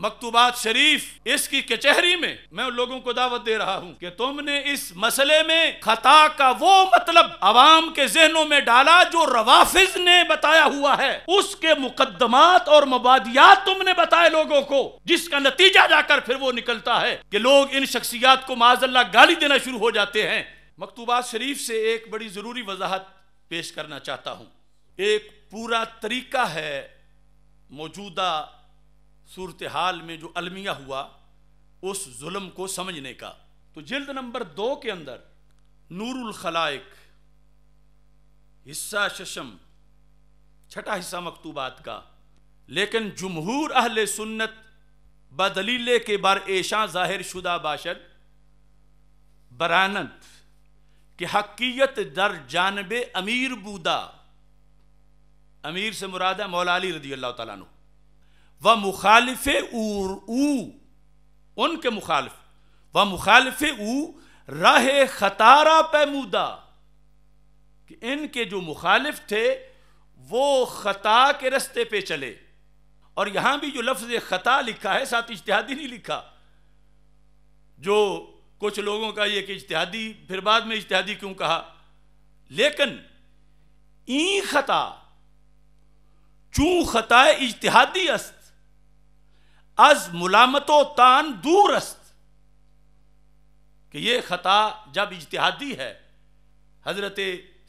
मकतूबात शरीफ इसकी कचहरी में मैं उन लोगों को दावत दे रहा हूँ कि तुमने इस मसले में खता का वो मतलब अवाम के जहनों में डाला जो रवाफिज ने बताया हुआ है उसके मुकदमात और मबादियात तुमने बताए लोगों को जिसका नतीजा जाकर फिर वो निकलता है कि लोग इन शख्सियात को माजल्ला गाली देना शुरू हो जाते हैं मकतूबात शरीफ से एक बड़ी जरूरी वजाहत पेश करना चाहता हूँ एक पूरा तरीका है मौजूदा सूरत हाल में जो अलमिया हुआ उस जुल्म को समझने का तो जल्द नंबर दो के अंदर नूरुल खलाइक हिस्सा शशम छठा हिस्सा मकतूबात का लेकिन जमहूर अहल सुन्नत बदलीले के बार ऐशा जाहिर शुदा बाशर बरानत कि हकीयत दर जानब अमीर बूदा अमीर से मुराद है मौला अली रदी अल्लाह तु व मुखालिफ ऊ उनके मुखालिफ व मुखालिफ ऊ रहे खतारा पैमूदा कि इनके जो मुखालिफ थे वो खता के रस्ते पे चले और यहां भी जो लफ्ज खता लिखा है साथ इश्तिहादी नहीं लिखा जो कुछ लोगों का यह कि इश्तिहादी फिर बाद में इश्तिहादी क्यों कहा लेकिन ई खता चूं खता इश्तिहादी अस्त अज मुलामतो तान दूरस्त कि ये ख़ता जब इजतहादी है हज़रत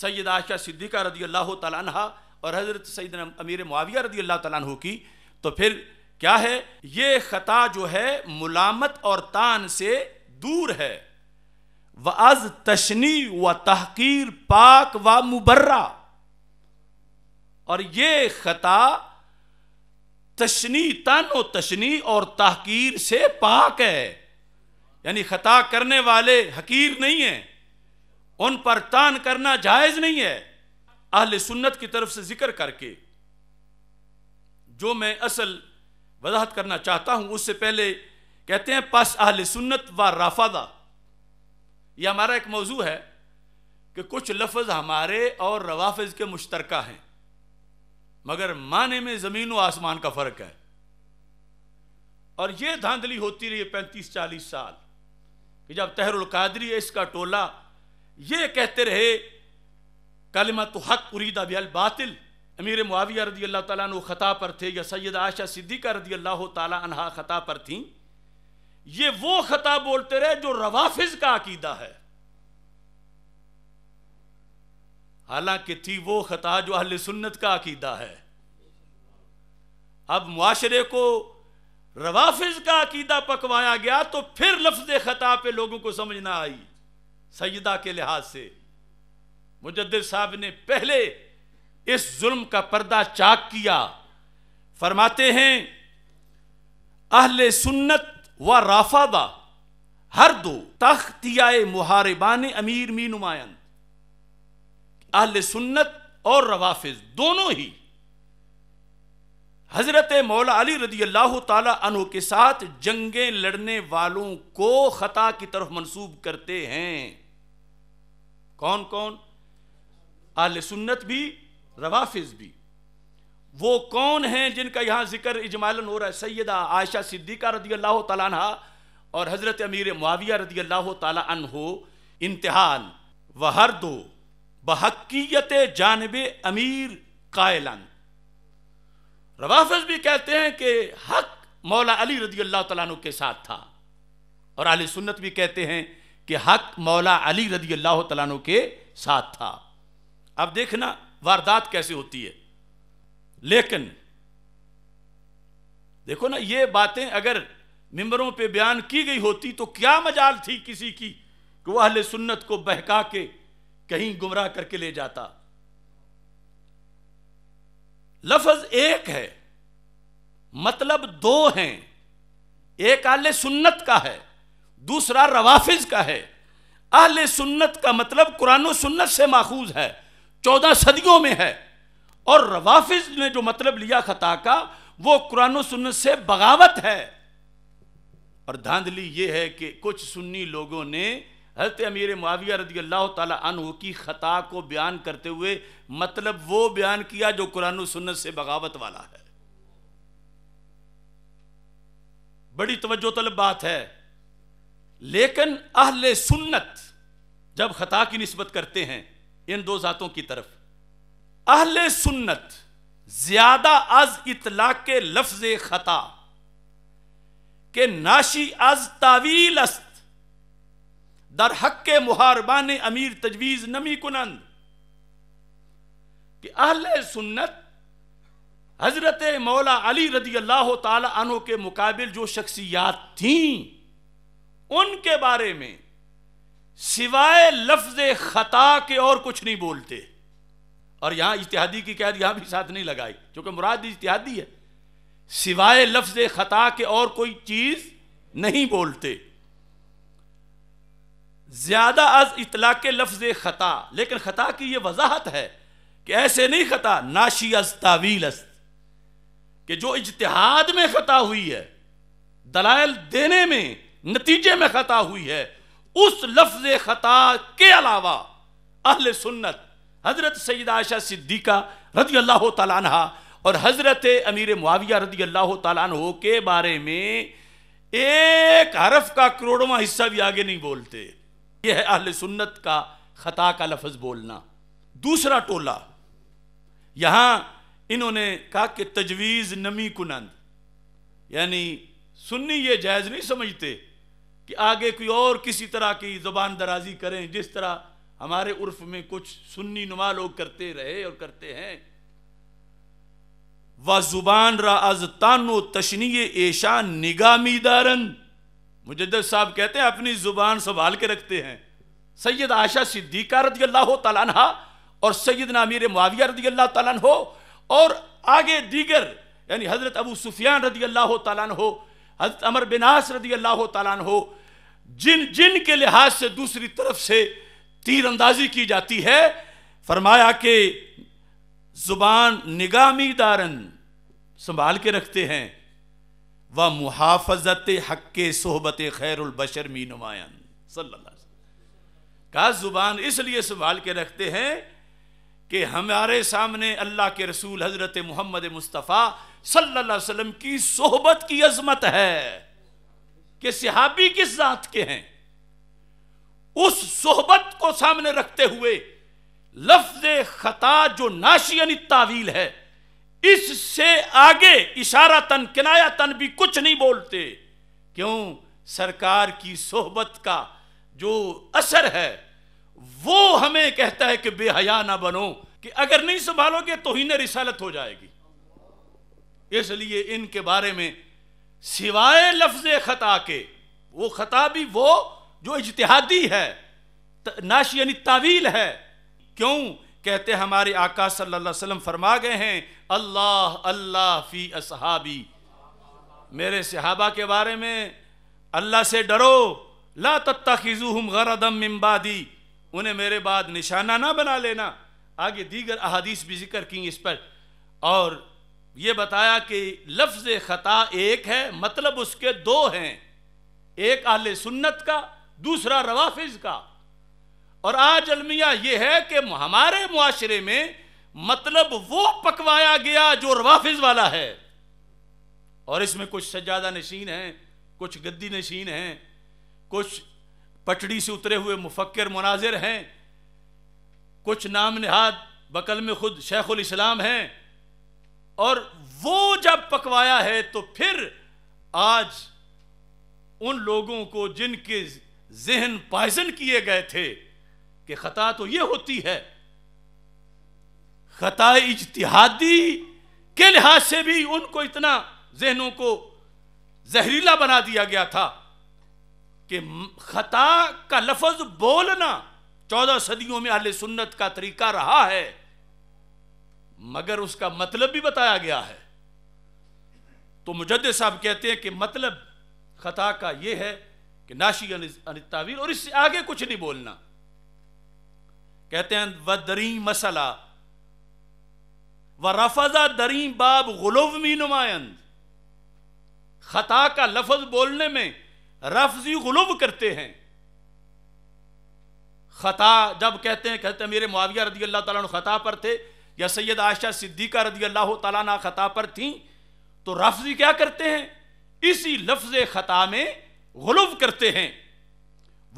सैद आशा सिद्दीक़ा रदी अल्लाह तला और हज़रत सैद अमीर मुआविया रदी अल्लाह तला की तो फिर क्या है ये ख़ता जो है मुलामत और तान से दूर है व अज तशनी व तहकीर पाक व मुबर्रा और ये ख़ता तशनी तन व तशनी और तहकीर से पाक है यानी खता करने वाले हकीर नहीं हैं उन पर तान करना जायज़ नहीं है अहल सुन्नत की तरफ से जिक्र करके जो मैं असल वजाहत करना चाहता हूँ उससे पहले कहते हैं पस अहल सुन्नत व राफादा यह हमारा एक मौजू है कि कुछ लफ्ज़ हमारे और रवाफज के मुश्तरका हैं मगर माने में जमीन व आसमान का फर्क है और यह धांधली होती रही पैंतीस चालीस साल कि जब तहरुल कादरी इसका टोला ये कहते रहे कलमा तो हक उरीदा बल बातिल अमीर मुआविया रदी अल्लाह ताला ख़ता पर थे या सैयद आशा सिद्दीका रदी अल्लाह ताला ख़ता पर थी ये वो ख़ता बोलते रहे जो रवाफिज का अकीदा है हालांकि थी वो ख़ता जो अहल सुन्नत का अकीदा है अब मुआरे को रवाफिज का अकीदा पकवाया गया तो फिर लफ्ज ख़ता पे लोगों को समझ ना आई सैदा के लिहाज से मुजद साहब ने पहले इस जुल्म का पर्दा चाक किया फरमाते हैं अहल सुन्नत व राफादा हर दो तख्तिया मुहारबान अमीर मी नुमायंद अहल सुन्नत और रवाफिज दोनों ही हजरत मौला अली रदी अल्लाह तु के साथ जंगे लड़ने वालों को खता की तरफ मंसूब करते हैं कौन कौन आल सुन्नत भी रवाफिज भी वो कौन हैं जिनका यहां जिक्र इजमालन हो रहा है सैयदा आयशा सिद्दीका रदी अल्लाह तला और हज़रत अमीर मुआविया रदी अल्लाह तला इम्तहान व हर दो बहक्कीत जानब अमीर कायलन रवाफज भी कहते हैं कि हक मौला अली रजी अल्लाह तु के साथ था और आल सुन्नत भी कहते हैं कि हक मौला अली रजी अल्लाह तु के साथ था अब देखना वारदात कैसे होती है लेकिन देखो ना ये बातें अगर मेम्बरों पे बयान की गई होती तो क्या मजाल थी किसी की कि वह अहल सुन्नत को बहका के कहीं गुमराह करके ले जाता लफज एक है मतलब दो हैं एक आल सुन्नत का है दूसरा रवाफिज का है आल सुन्नत का मतलब कुरान सुन्नत से माखूज है चौदह सदियों में है और रवाफिज ने जो मतलब लिया खता का वो कुरान सुन्नत से बगावत है और धांधली यह है कि कुछ सुन्नी लोगों ने हजरत अमीर माविया रदी अल्लाह तह की ख़ता को बयान करते हुए मतलब वो बयान किया जो कुरान सुन्नत से बगावत वाला है बड़ी तवज्जो तलब बात है लेकिन अहल सुन्नत जब ख़ता की नस्बत करते हैं इन दो ज़ातों की तरफ अहल सुन्नत ज़्यादा अज इतलाक़ लफ्ज़ ख़ता के नाशी अज तावील अस्त दर हक मुहारबान अमीर तजवीज़ नमी कुनंद कि अहल सुन्नत हज़रत मौला अली रदी अल्लाह तहों के मुकाबिल जो शख्सियात थी उनके बारे में सिवाय लफ्ज ख़ता के और कुछ नहीं बोलते और यहां इतिहादी की कैद यहां भी साथ नहीं लगाई क्योंकि मुराद इतिहादी है सिवाय लफ्ज ख़ता के और कोई चीज़ नहीं बोलते ज़्यादा अज इतला के लफ्ज़ ख़ता लेकिन ख़ता की यह वजाहत है कि ऐसे नहीं ख़ता नाशी अज तावील अस्त कि जो इजतहाद में ख़ता हुई है दलाइल देने में नतीजे में ख़ता हुई है उस लफ्ज़ ख़ता के अलावा अहल सुन्नत हज़रत सईद आशा सिद्दीका रजी अल्लाह तला और हज़रत अमीर मुआविया रजी अल्लाह तला के बारे में एक हरफ का करोड़वा हिस्सा भी आगे नहीं बोलते यह अहल सुन्नत का ख़ता का लफज बोलना दूसरा टोला यहां इन्होंने कहा कि तजवीज़ नमी कुनंद यानी सुन्नी ये जायज़ नहीं समझते कि आगे कोई और किसी तरह की ज़ुबान दराजी करें जिस तरह हमारे उर्फ में कुछ सुन्नी नुमा लोग करते रहे और करते हैं वह ज़ुबान अज तानो तशनी ऐशा निगामी दारंद मुजद साहब कहते हैं अपनी जुबान संभाल के रखते हैं सैयद आशा सिद्दीका रदी अल्लाह तला और सैयद नामीर माविया रदी अल्लाह तला हो और आगे दीगर यानी हज़रत अबू सुफियान रदी अल्लाह तला हो हज़रत अमर बिनास रदी अल्लाह तला हो जिन जिन के लिहाज से दूसरी तरफ से तीरंदाजी की जाती है फरमाया कि जुबान निगामी दारन संभाल के रखते हैं व मुहाफजत हक सोहबत खैरबशर मी नुमायन सल्ला ज़ुबान इसलिए संभाल के रखते हैं कि हमारे सामने अल्लाह के रसूल हज़रत मोहम्मद मुस्तफ़ा सल्ला वसलम की सोहबत की अजमत है कि सिहाबी किस ज़ात के हैं उस सोहबत को सामने रखते हुए लफ्ज़ ख़ता जो नाशियन तावील है इससे आगे इशारा तन किनाया तन भी कुछ नहीं बोलते क्यों सरकार की सोहबत का जो असर है वो हमें कहता है कि बेहया ना बनो कि अगर नहीं संभालोगे तो ही न रिसालत हो जाएगी इसलिए इनके बारे में सिवाय लफ्ज खता के वो खता भी वो जो इजतहादी है नाश यानी तावील है क्यों कहते हमारे आका सल्लल्लाहु अलैहि वसल्लम फरमा गए हैं अल्लाह अल्लाह फ़ी असहाबी मेरे सहाबा के बारे में अल्लाह से डरो ला तत्ताखिजूहुम गरदम मिम्बादी उन्हें मेरे बाद निशाना ना बना लेना आगे दीगर अहादीस भी जिक्र की इस पर और ये बताया कि लफ्ज़ ख़ता एक है मतलब उसके दो हैं एक आल सुन्नत का दूसरा रवाफिज का और आज अलमिया ये है कि हमारे मुआशरे में मतलब वो पकवाया गया जो रवाफिज वाला है और इसमें कुछ सज्जादा नशीन हैं कुछ गद्दी नशीन हैं कुछ पटड़ी से उतरे हुए मुफक्र मुनाजिर हैं कुछ नाम नहाद बकल में खुद शेखुल इस्लाम हैं और वो जब पकवाया है तो फिर आज उन लोगों को जिनके जहन पायजन किए गए थे कि ख़ता तो यह होती है ख़ता इजतिहादी के लिहाज से भी उनको इतना जहनों को जहरीला बना दिया गया था कि ख़ता का लफज बोलना चौदह सदियों में अहले सुन्नत का तरीका रहा है मगर उसका मतलब भी बताया गया है तो मुजद साहब कहते हैं कि मतलब ख़ता का यह है कि नाशी अनितावीर और इससे आगे कुछ नहीं बोलना कहते हैं व दरी मसला व रफजा दरी बाब गुलव में नुमायंद खता का लफज बोलने में रफजी गुलव करते हैं खता जब कहते हैं कहते हैं मेरे मुआविया रदी अल्लाह तला खता पर थे या सैयद आयशा सिद्दीका रदी अल्लाह तला खता पर थी तो रफजी क्या करते हैं इसी लफ्ज खता में गुलव करते हैं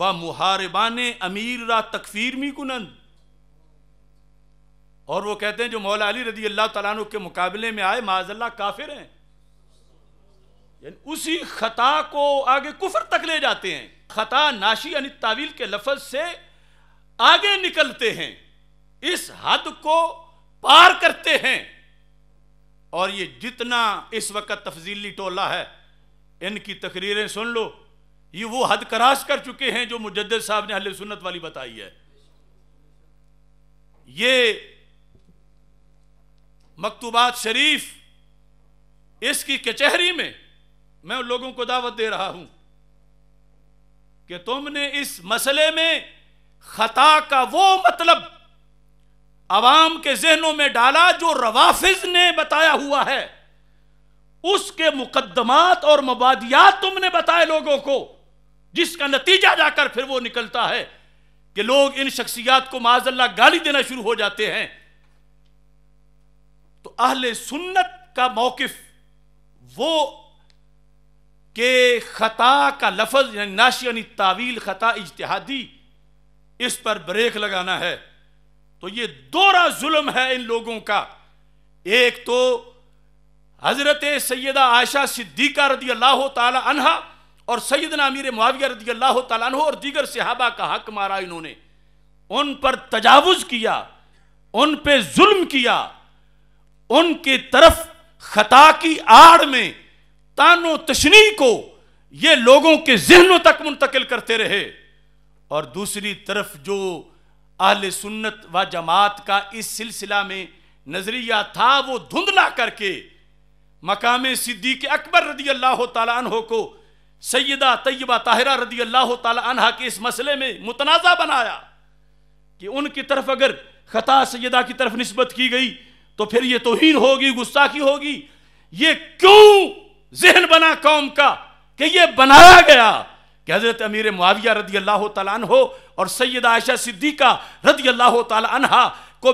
व मुहारबान अमीर रा तकफीर मी कुनंद और वो कहते हैं जो मौला अली रदी अल्लाह तला के मुकाबले में आए माजल्ला काफिर हैं यानी उसी खता को आगे कुफर तक ले जाते हैं खता नाशी यानी तावील के लफज से आगे निकलते हैं इस हद को पार करते हैं और ये जितना इस वक्त तफजीली टोला है इनकी तकरीरें सुन लो ये वो हद करास कर चुके हैं जो मुजद साहब ने हल सुन्नत वाली बताई है ये मकतूबात शरीफ इसकी कचहरी में मैं उन लोगों को दावत दे रहा हूं कि तुमने इस मसले में खता का वो मतलब अवाम के जहनों में डाला जो रवाफिज ने बताया हुआ है उसके मुकदमात और मबादियात तुमने बताए लोगों को जिसका नतीजा जाकर फिर वो निकलता है कि लोग इन शख्सियात को माजल्ला गाली देना शुरू हो जाते हैं तो अहल सुन्नत का मौकफ वो के खता का लफज यानी नाश यानी तावील खता इजतहादी इस पर ब्रेक लगाना है तो ये दोरा जुल्म है इन लोगों का एक तो हजरत सैदा आयशा सिद्दीका रदी अल्लाह तला और सैदन अमीर मुआविया रदी अल्लाह तु और दीगर सिहाबा का हक मारा इन्होंने उन पर तजावज़ किया उन पर जुल्म किया उनके तरफ खता की आड़ में तानो तशनी को ये लोगों के जहनों तक मुंतकिल करते रहे और दूसरी तरफ जो अहल सुन्नत व जमात का इस सिलसिला में नज़रिया था वो धुंधला करके मकाम सिद्दीक अकबर रदी अल्लाह तु को सैदा तय्यबा ताहिरा रदी अल्लाह तहा के इस मसले में मुतनाज़ा बनाया कि उनकी तरफ अगर ख़ता सैदा की तरफ नस्बत की गई तो फिर यह तोहन होगी गुस्सा की होगी ये क्यों जहन बना कौम का कि यह बनाया गया कि हज़रत अमीर मुआविया रदी अल्लाह तन हो और सैयद आयशा सिद्दीका रदी अल्लाह तहा को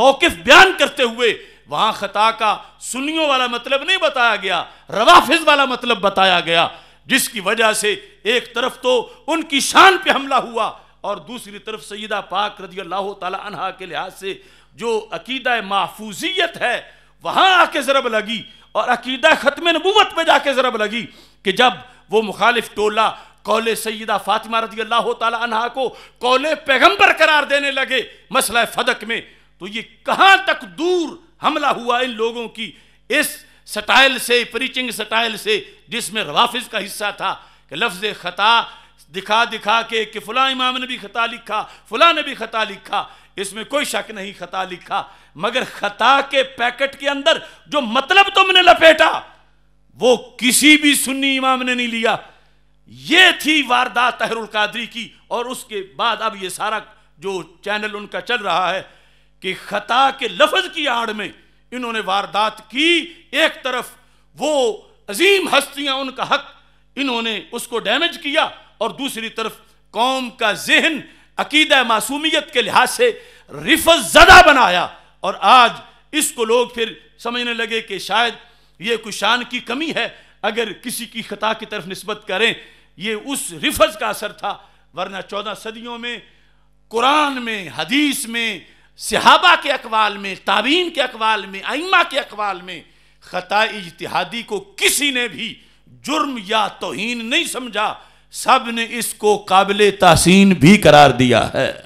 मौकफ बयान करते हुए वहां ख़ता का सुनियों वाला मतलब नहीं बताया गया रवाफिज वाला मतलब बताया गया जिसकी वजह से एक तरफ तो उनकी शान पे हमला हुआ और दूसरी तरफ सईदा पाक रजी अल्लाह तहा के लिहाज से जो अकीदा महफूजियत है वहाँ आके ज़रब लगी और अकीदा ख़त्म नबूत पर जाके ज़रब लगी कि जब वो मुखालिफ टोला कौले सैदा फातिमा रजी अल्लाह तला को कौले पैगम्बर करार देने लगे मसला फदक में तो ये कहाँ तक दूर हमला हुआ इन लोगों की इस स्टाइल से प्रीचिंग स्टाइल से जिसमें रवाफिज का हिस्सा था कि लफ्ज़ ख़ता दिखा दिखा के कि फला इमाम ने भी ख़ता लिखा फला ने भी ख़ता लिखा इसमें कोई शक नहीं ख़ता लिखा मगर ख़ता के पैकेट के अंदर जो मतलब तुमने लपेटा वो किसी भी सुन्नी इमाम ने नहीं लिया ये थी वारदात तहरुल कादरी की और उसके बाद अब ये सारा जो चैनल उनका चल रहा है कि ख़ता के लफज की आड़ में इन्होंने वारदात की एक तरफ वो अजीम हस्तियां उनका हक इन्होंने उसको डैमेज किया और दूसरी तरफ कौम का जहन अकीद मासूमियत के लिहाज से रिफत ज़दा बनाया और आज इसको लोग फिर समझने लगे कि शायद ये कुशान की कमी है अगर किसी की खता की तरफ नस्बत करें ये उस रिफज का असर था वरना चौदह सदियों में कुरान में हदीस में सिहाबा के अकवाल में ताबीन के अकवाल में आइमा के अकवाल में ख़ता इजतहादी को किसी ने भी जुर्म या तोहन नहीं समझा सब ने इसको काबिल तहसीन भी करार दिया है